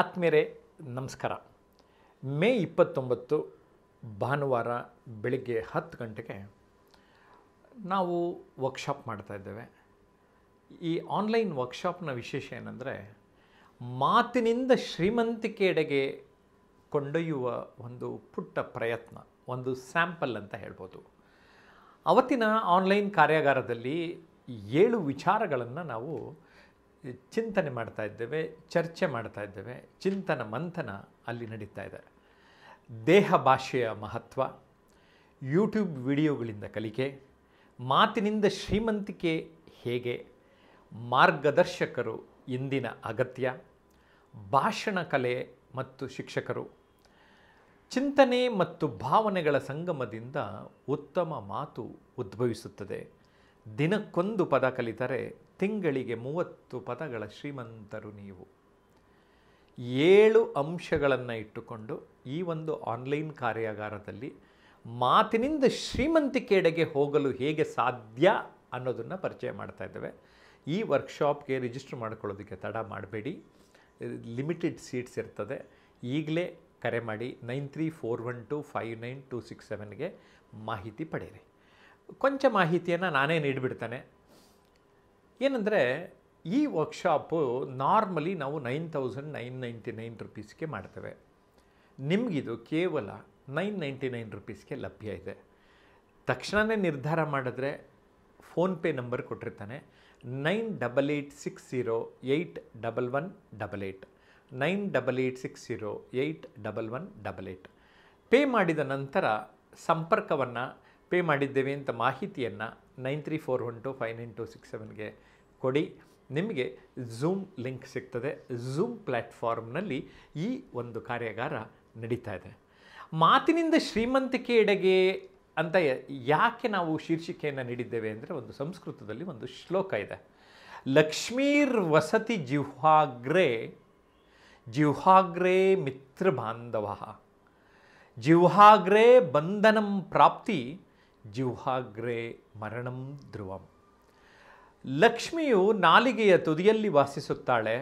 ಆತ್ಮೀಯರೇ ನಮಸ್ಕಾರ ಮೇ ಇಪ್ಪತ್ತೊಂಬತ್ತು ಭಾನುವಾರ ಬೆಳಿಗ್ಗೆ ಹತ್ತು ಗಂಟೆಗೆ ನಾವು ವರ್ಕ್ಶಾಪ್ ಮಾಡ್ತಾಯಿದ್ದೇವೆ ಈ ಆನ್ಲೈನ್ ವರ್ಕ್ಶಾಪ್ನ ವಿಶೇಷ ಏನಂದರೆ ಮಾತಿನಿಂದ ಶ್ರೀಮಂತಿಕೆಡೆಗೆ ಕೊಂಡೊಯ್ಯುವ ಒಂದು ಪುಟ್ಟ ಪ್ರಯತ್ನ ಒಂದು ಸ್ಯಾಂಪಲ್ ಅಂತ ಹೇಳ್ಬೋದು ಅವತ್ತಿನ ಆನ್ಲೈನ್ ಕಾರ್ಯಾಗಾರದಲ್ಲಿ ಏಳು ವಿಚಾರಗಳನ್ನು ನಾವು ಚಿಂತನೆ ಮಾಡ್ತಾ ಇದ್ದೇವೆ ಚರ್ಚೆ ಮಾಡ್ತಾ ಇದ್ದೇವೆ ಚಿಂತನ ಮಂಥನ ಅಲ್ಲಿ ನಡೀತಾ ಇದೆ ದೇಹ ಭಾಷೆಯ ಮಹತ್ವ ಯೂಟ್ಯೂಬ್ ವಿಡಿಯೋಗಳಿಂದ ಕಲಿಕೆ ಮಾತಿನಿಂದ ಶ್ರೀಮಂತಿಕೆ ಹೇಗೆ ಮಾರ್ಗದರ್ಶಕರು ಇಂದಿನ ಅಗತ್ಯ ಭಾಷಣ ಕಲೆ ಮತ್ತು ಶಿಕ್ಷಕರು ಚಿಂತನೆ ಮತ್ತು ಭಾವನೆಗಳ ಸಂಗಮದಿಂದ ಉತ್ತಮ ಮಾತು ಉದ್ಭವಿಸುತ್ತದೆ ದಿನಕ್ಕೊಂದು ಪದ ಕಲಿತರೆ ತಿಂಗಳಿಗೆ ಮೂವತ್ತು ಪದಗಳ ಶ್ರೀಮಂತರು ನೀವು ಏಳು ಅಂಶಗಳನ್ನು ಇಟ್ಟುಕೊಂಡು ಈ ಒಂದು ಆನ್ಲೈನ್ ಕಾರ್ಯಾಗಾರದಲ್ಲಿ ಮಾತಿನಿಂದ ಶ್ರೀಮಂತಿಕೆಡೆಗೆ ಹೋಗಲು ಹೇಗೆ ಸಾಧ್ಯ ಅನ್ನೋದನ್ನು ಪರಿಚಯ ಮಾಡ್ತಾ ಇದ್ದೇವೆ ಈ ವರ್ಕ್ಶಾಪ್ಗೆ ರಿಜಿಸ್ಟರ್ ಮಾಡ್ಕೊಳ್ಳೋದಕ್ಕೆ ತಡ ಮಾಡಬೇಡಿ ಲಿಮಿಟೆಡ್ ಸೀಟ್ಸ್ ಇರ್ತದೆ ಈಗಲೇ ಕರೆ ಮಾಡಿ nine three four one two five nine two six ಸೆವೆನ್ಗೆ ಮಾಹಿತಿ ಪಡೆಯಿರಿ ಕೊಂಚ ಮಾಹಿತಿಯನ್ನು ನಾನೇ ನೀಡಿಬಿಡ್ತೇನೆ ಏನಂದರೆ ಈ ವರ್ಕ್ಶಾಪು ನಾರ್ಮಲಿ ನಾವು nine thousand nine ninety nine ರುಪೀಸ್ಗೆ ಮಾಡ್ತೇವೆ ನಿಮಗಿದು ಕೇವಲ ನೈನ್ ನೈಂಟಿ ನೈನ್ ರುಪೀಸ್ಗೆ ಲಭ್ಯ ಇದೆ ತಕ್ಷಣವೇ ನಿರ್ಧಾರ ಮಾಡಿದ್ರೆ ಫೋನ್ಪೇ ನಂಬರ್ ಕೊಟ್ಟಿರ್ತಾನೆ nine double eight six zero eight double one double eight nine double eight six zero eight double one double eight pay ಮಾಡಿದ ನಂತರ ಸಂಪರ್ಕವನ್ನು ಪೇ ಮಾಡಿದ್ದೇವೆ ಅಂತ ಮಾಹಿತಿಯನ್ನು nine three four one two five nine two six ಸೆವೆನ್ಗೆ ಕೊಡಿ ನಿಮಗೆ Zoom link ಸಿಗ್ತದೆ ಝೂಮ್ ಪ್ಲ್ಯಾಟ್ಫಾರ್ಮ್ನಲ್ಲಿ ಈ ಒಂದು ಕಾರ್ಯಾಗಾರ ನಡೀತಾ ಇದೆ ಮಾತಿನಿಂದ ಶ್ರೀಮಂತಿಕೆ ಎಡೆಗೆ ಅಂತ ಯಾಕೆ ನಾವು ಶೀರ್ಷಿಕೆಯನ್ನು ನೀಡಿದ್ದೇವೆ ಅಂದರೆ ಒಂದು ಸಂಸ್ಕೃತದಲ್ಲಿ ಒಂದು ಶ್ಲೋಕ ಇದೆ ಲಕ್ಷ್ಮೀರ್ ವಸತಿ ಜಿಹ್ವಾಗ್ರೆ ಜಿಹ್ವಾಗ್ರೆ ಮಿತ್ರ ಬಾಂಧವ ಜಿಹ್ವಾಗ್ರೆ ಬಂಧನಂ ಪ್ರಾಪ್ತಿ ಜಿಹ್ವಾಗ್ರೆ ಮರಣಂ ಧ್ರುವಂ ಲಕ್ಷ್ಮಿಯು ನಾಲಿಗೆಯ ತುದಿಯಲ್ಲಿ ವಾಸಿಸುತ್ತಾಳೆ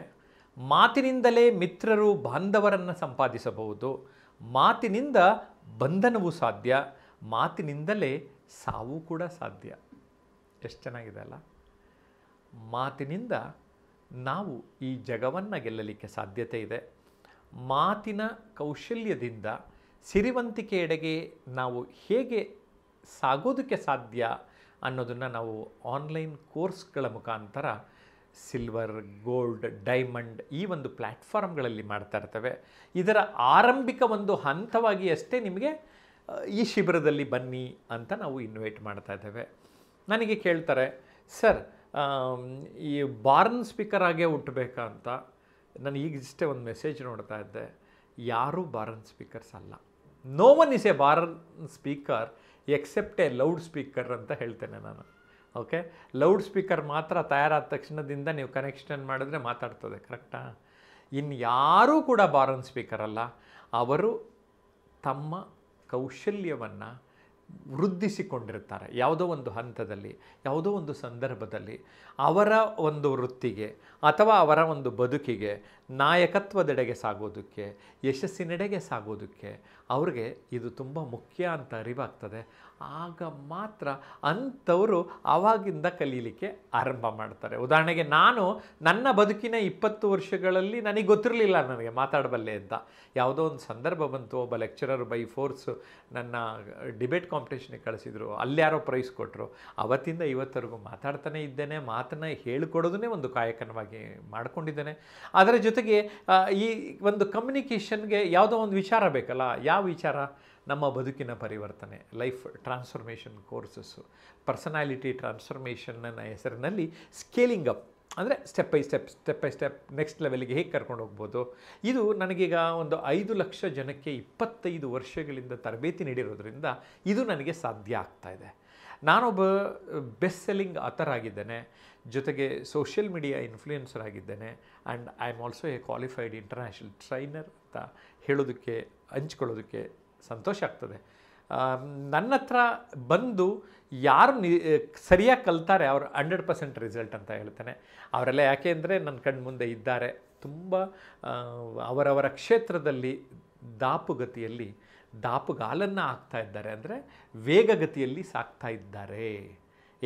ಮಾತಿನಿಂದಲೇ ಮಿತ್ರರು ಬಾಂಧವರನ್ನು ಸಂಪಾದಿಸಬಹುದು ಮಾತಿನಿಂದ ಬಂಧನವು ಸಾಧ್ಯ ಮಾತಿನಿಂದಲೇ ಸಾವು ಕೂಡ ಸಾಧ್ಯ ಎಷ್ಟು ಚೆನ್ನಾಗಿದೆ ಅಲ್ಲ ಮಾತಿನಿಂದ ನಾವು ಈ ಜಗವನ್ನು ಗೆಲ್ಲಲಿಕ್ಕೆ ಸಾಧ್ಯತೆ ಇದೆ ಮಾತಿನ ಕೌಶಲ್ಯದಿಂದ ಸಿರಿವಂತಿಕೆಯೆಡೆಗೆ ನಾವು ಹೇಗೆ ಸಾಗೋದಕ್ಕೆ ಸಾಧ್ಯ ಅನ್ನೋದನ್ನು ನಾವು ಆನ್ಲೈನ್ ಕೋರ್ಸ್ಗಳ ಮುಖಾಂತರ ಸಿಲ್ವರ್ ಗೋಲ್ಡ್ ಡೈಮಂಡ್ ಈ ಒಂದು ಪ್ಲ್ಯಾಟ್ಫಾರ್ಮ್ಗಳಲ್ಲಿ ಮಾಡ್ತಾ ಇರ್ತವೆ ಇದರ ಆರಂಭಿಕ ಒಂದು ಹಂತವಾಗಿ ಅಷ್ಟೇ ನಿಮಗೆ ಈ ಶಿಬಿರದಲ್ಲಿ ಬನ್ನಿ ಅಂತ ನಾವು ಇನ್ವೈಟ್ ಮಾಡ್ತಾ ಇದ್ದೇವೆ ನನಗೆ ಕೇಳ್ತಾರೆ ಸರ್ ಈ ಬಾರ್ನ್ ಸ್ಪೀಕರ್ ಆಗೇ ಹುಟ್ಟಬೇಕಾ ಅಂತ ನಾನು ಈಗ ಇಷ್ಟೇ ಒಂದು ಮೆಸೇಜ್ ನೋಡ್ತಾ ಇದ್ದೆ ಯಾರೂ ಬಾರನ್ ಸ್ಪೀಕರ್ಸ್ ಅಲ್ಲ no is a born speaker except a loud speaker ಅಂತ ಹೇಳ್ತೇನೆ ನಾನು ಓಕೆ ಲೌಡ್ ಸ್ಪೀಕರ್ ಮಾತ್ರ ತಯಾರಾದ ತಕ್ಷಣದಿಂದ ನೀವು ಕನೆಕ್ಷನ್ ಮಾಡಿದ್ರೆ ಮಾತಾಡ್ತದೆ ಕರೆಕ್ಟಾ ಇನ್ನು ಯಾರೂ ಕೂಡ ಬಾರನ್ ಸ್ಪೀಕರ್ ಅಲ್ಲ ಅವರು ತಮ್ಮ ಕೌಶಲ್ಯವನ್ನು ವೃದ್ಧಿಸಿಕೊಂಡಿರ್ತಾರೆ ಯಾವುದೋ ಒಂದು ಹಂತದಲ್ಲಿ ಯಾವುದೋ ಒಂದು ಸಂದರ್ಭದಲ್ಲಿ ಅವರ ಒಂದು ವೃತ್ತಿಗೆ ಅಥವಾ ಅವರ ಒಂದು ಬದುಕಿಗೆ ನಾಯಕತ್ವದೆಡೆಗೆ ಸಾಗೋದಕ್ಕೆ ಯಶಸ್ಸಿನೆಡೆಗೆ ಸಾಗೋದಕ್ಕೆ ಅವ್ರಿಗೆ ಇದು ತುಂಬ ಮುಖ್ಯ ಅಂತ ಅರಿವಾಗ್ತದೆ ಆಗ ಮಾತ್ರ ಅಂಥವರು ಆವಾಗಿಂದ ಕಲೀಲಿಕ್ಕೆ ಆರಂಭ ಮಾಡ್ತಾರೆ ಉದಾಹರಣೆಗೆ ನಾನು ನನ್ನ ಬದುಕಿನ ಇಪ್ಪತ್ತು ವರ್ಷಗಳಲ್ಲಿ ನನಗೆ ಗೊತ್ತಿರಲಿಲ್ಲ ನನಗೆ ಮಾತಾಡಬಲ್ಲೆ ಅಂತ ಯಾವುದೋ ಒಂದು ಸಂದರ್ಭ ಬಂತು ಒಬ್ಬ ಲೆಕ್ಚರರ್ ಬೈ ಫೋರ್ಸು ನನ್ನ ಡಿಬೇಟ್ ಕಾಂಪಿಟೇಷನಿಗೆ ಕಳಿಸಿದ್ರು ಅಲ್ಲ್ಯಾರೋ ಪ್ರೈಸ್ ಕೊಟ್ಟರು ಅವತ್ತಿಂದ ಇವತ್ತರೆಗೂ ಮಾತಾಡ್ತಾನೆ ಇದ್ದೇನೆ ಮಾತನ್ನ ಹೇಳಿಕೊಡೋದನ್ನೇ ಒಂದು ಕಾಯಕನವಾಗಿ ಮಾಡ್ಕೊಂಡಿದ್ದೇನೆ ಅದರ ಜೊತೆಗೆ ಈ ಒಂದು ಕಮ್ಯುನಿಕೇಷನ್ಗೆ ಯಾವುದೋ ಒಂದು ವಿಚಾರ ಬೇಕಲ್ಲ ಯಾವ ವಿಚಾರ ನಮ್ಮ ಬದುಕಿನ ಪರಿವರ್ತನೆ ಲೈಫ್ ಟ್ರಾನ್ಸ್ಫಾರ್ಮೇಷನ್ ಕೋರ್ಸಸ್ಸು ಪರ್ಸನಾಲಿಟಿ ಟ್ರಾನ್ಸ್ಫಾರ್ಮೇಷನ್ನ ಹೆಸರಿನಲ್ಲಿ ಸ್ಕೇಲಿಂಗ್ ಅಪ್ ಅಂದರೆ step by step step by step next ಲೆವೆಲ್ಗೆ ಹೇಗೆ ಕರ್ಕೊಂಡು ಹೋಗ್ಬೋದು ಇದು ನನಗೀಗ ಒಂದು ಐದು ಲಕ್ಷ ಜನಕ್ಕೆ ಇಪ್ಪತ್ತೈದು ವರ್ಷಗಳಿಂದ ತರಬೇತಿ ನೀಡಿರೋದ್ರಿಂದ ಇದು ನನಗೆ ಸಾಧ್ಯ ಆಗ್ತಾ ಇದೆ ನಾನೊಬ್ಬ ಬೆಸ್ಟ್ ಸೆಲ್ಲಿಂಗ್ ಅಥರ್ ಆಗಿದ್ದೇನೆ ಜೊತೆಗೆ ಸೋಷಿಯಲ್ ಮೀಡಿಯಾ ಇನ್ಫ್ಲೂಯೆನ್ಸರ್ ಆಗಿದ್ದೇನೆ and I am also a qualified international trainer ಅಂತ ಹೇಳೋದಕ್ಕೆ ಹಂಚ್ಕೊಳ್ಳೋದಕ್ಕೆ ಸಂತೋಷ ಆಗ್ತದೆ ನನ್ನ ಹತ್ರ ಬಂದು ಯಾರು ನಿ ಸರಿಯಾಗಿ ಕಲ್ತಾರೆ ಅವರು ಹಂಡ್ರೆಡ್ ಪರ್ಸೆಂಟ್ ರಿಸಲ್ಟ್ ಅಂತ ಹೇಳ್ತಾನೆ ಅವರೆಲ್ಲ ಯಾಕೆ ಅಂದರೆ ನನ್ನ ಕಣ್ಣು ಮುಂದೆ ಇದ್ದಾರೆ ತುಂಬ ಅವರವರ ಕ್ಷೇತ್ರದಲ್ಲಿ ದಾಪುಗತಿಯಲ್ಲಿ ದಾಪುಗಾಲನ್ನು ಹಾಕ್ತಾ ಇದ್ದಾರೆ ಅಂದರೆ ವೇಗಗತಿಯಲ್ಲಿ ಸಾಕ್ತಾ ಇದ್ದಾರೆ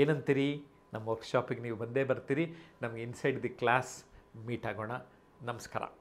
ಏನಂತೀರಿ ನಮ್ಮ ವರ್ಕ್ಶಾಪಿಗೆ ನೀವು ಬಂದೇ ಬರ್ತೀರಿ ನಮಗೆ ಇನ್ಸೈಡ್ ದಿ ಕ್ಲಾಸ್ ಮೀಟ್ ಆಗೋಣ ನಮಸ್ಕಾರ